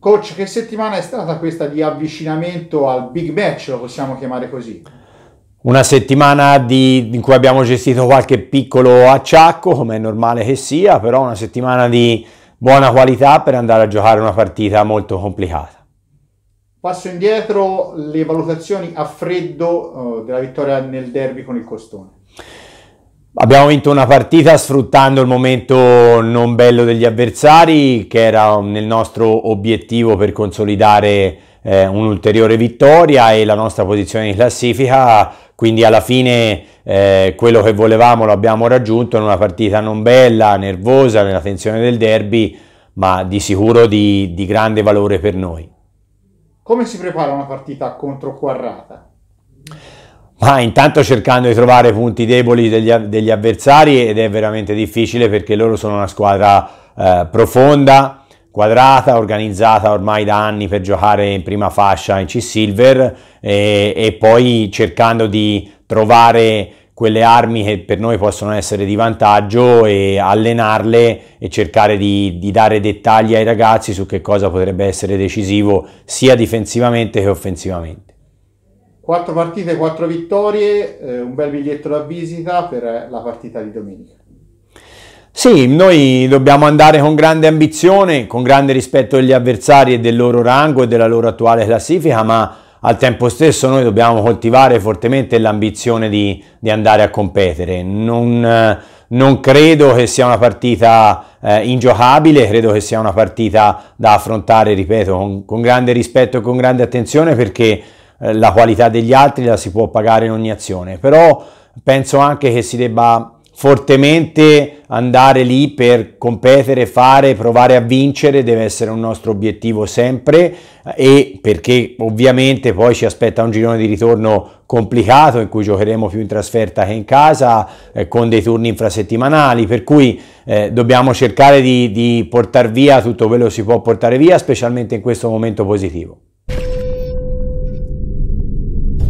Coach, che settimana è stata questa di avvicinamento al big match, lo possiamo chiamare così? Una settimana di, in cui abbiamo gestito qualche piccolo acciacco, come è normale che sia, però una settimana di buona qualità per andare a giocare una partita molto complicata. Passo indietro le valutazioni a freddo eh, della vittoria nel derby con il Costone. Abbiamo vinto una partita sfruttando il momento non bello degli avversari, che era nel nostro obiettivo per consolidare eh, un'ulteriore vittoria e la nostra posizione di classifica. Quindi alla fine eh, quello che volevamo lo abbiamo raggiunto in una partita non bella, nervosa, nella tensione del derby, ma di sicuro di, di grande valore per noi. Come si prepara una partita contro Quarrata? Ma intanto cercando di trovare punti deboli degli, degli avversari ed è veramente difficile perché loro sono una squadra eh, profonda, quadrata, organizzata ormai da anni per giocare in prima fascia in C-Silver e, e poi cercando di trovare quelle armi che per noi possono essere di vantaggio e allenarle e cercare di, di, dare dettagli ai ragazzi su che cosa potrebbe essere decisivo sia difensivamente che offensivamente. Quattro partite, quattro vittorie, eh, un bel biglietto da visita per la partita di domenica. Sì, noi dobbiamo andare con grande ambizione, con grande rispetto degli avversari e del loro rango e della loro attuale classifica, ma al tempo stesso noi dobbiamo coltivare fortemente l'ambizione di, di andare a competere. Non, eh, non, credo che sia una partita eh, ingiocabile, credo che sia una partita da affrontare, ripeto, con, con grande rispetto e con grande attenzione perché eh, la qualità degli altri la si può pagare in ogni azione, però penso anche che si debba fortemente andare lì per competere, fare, provare a vincere, deve essere un nostro obiettivo sempre eh, e perché ovviamente poi ci aspetta un girone di ritorno complicato in cui giocheremo più in trasferta che in casa eh, con dei turni infrasettimanali, per cui eh, dobbiamo cercare di, di portare via tutto quello che si può portare via, specialmente in questo momento positivo.